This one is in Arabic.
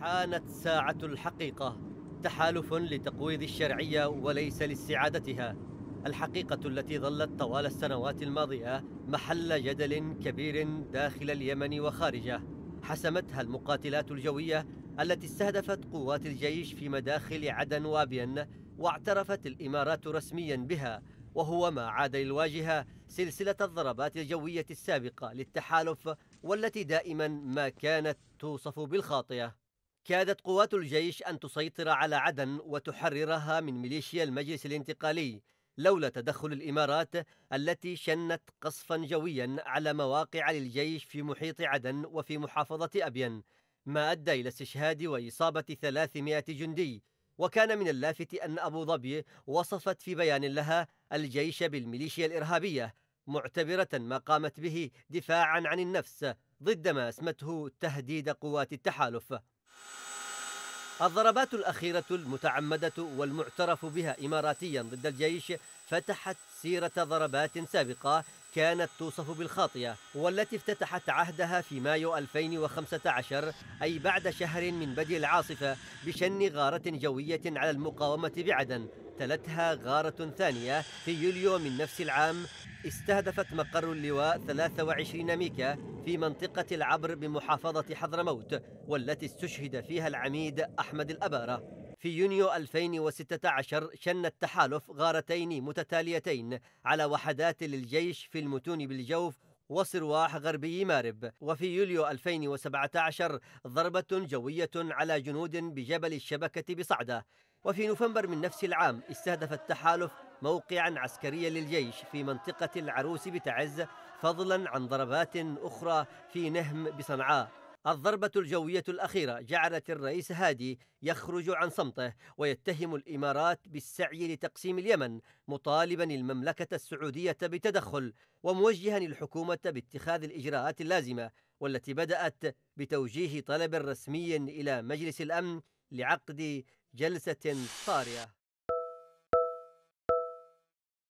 حانت ساعة الحقيقة تحالف لتقويض الشرعية وليس لاستعادتها الحقيقة التي ظلت طوال السنوات الماضية محل جدل كبير داخل اليمن وخارجه حسمتها المقاتلات الجوية التي استهدفت قوات الجيش في مداخل عدن وابين واعترفت الإمارات رسميا بها وهو ما عاد للواجهة سلسلة الضربات الجوية السابقة للتحالف والتي دائما ما كانت توصف بالخاطئة كادت قوات الجيش أن تسيطر على عدن وتحررها من ميليشيا المجلس الانتقالي لولا تدخل الإمارات التي شنت قصفا جويا على مواقع للجيش في محيط عدن وفي محافظة أبين ما أدى إلى استشهاد وإصابة 300 جندي وكان من اللافت أن أبو ظبي وصفت في بيان لها الجيش بالميليشيا الإرهابية معتبرة ما قامت به دفاعا عن النفس ضد ما اسمته تهديد قوات التحالف الضربات الأخيرة المتعمدة والمعترف بها إماراتيا ضد الجيش فتحت سيرة ضربات سابقة كانت توصف بالخاطئة والتي افتتحت عهدها في مايو 2015 أي بعد شهر من بدء العاصفة بشن غارة جوية على المقاومة بعدن تلتها غارة ثانية في يوليو من نفس العام استهدفت مقر اللواء 23 ميكا في منطقة العبر بمحافظة حضرموت والتي استشهد فيها العميد أحمد الأبارة في يونيو 2016 شن التحالف غارتين متتاليتين على وحدات للجيش في المتون بالجوف وصرواح غربي مارب وفي يوليو 2017 ضربة جوية على جنود بجبل الشبكة بصعدة وفي نوفمبر من نفس العام استهدف التحالف موقعا عسكريا للجيش في منطقة العروس بتعز فضلا عن ضربات أخرى في نهم بصنعاء الضربة الجوية الأخيرة جعلت الرئيس هادي يخرج عن صمته ويتهم الإمارات بالسعي لتقسيم اليمن مطالبا المملكة السعودية بتدخل وموجها الحكومة باتخاذ الإجراءات اللازمة والتي بدأت بتوجيه طلب رسمي إلى مجلس الأمن لعقد جلسة طارئة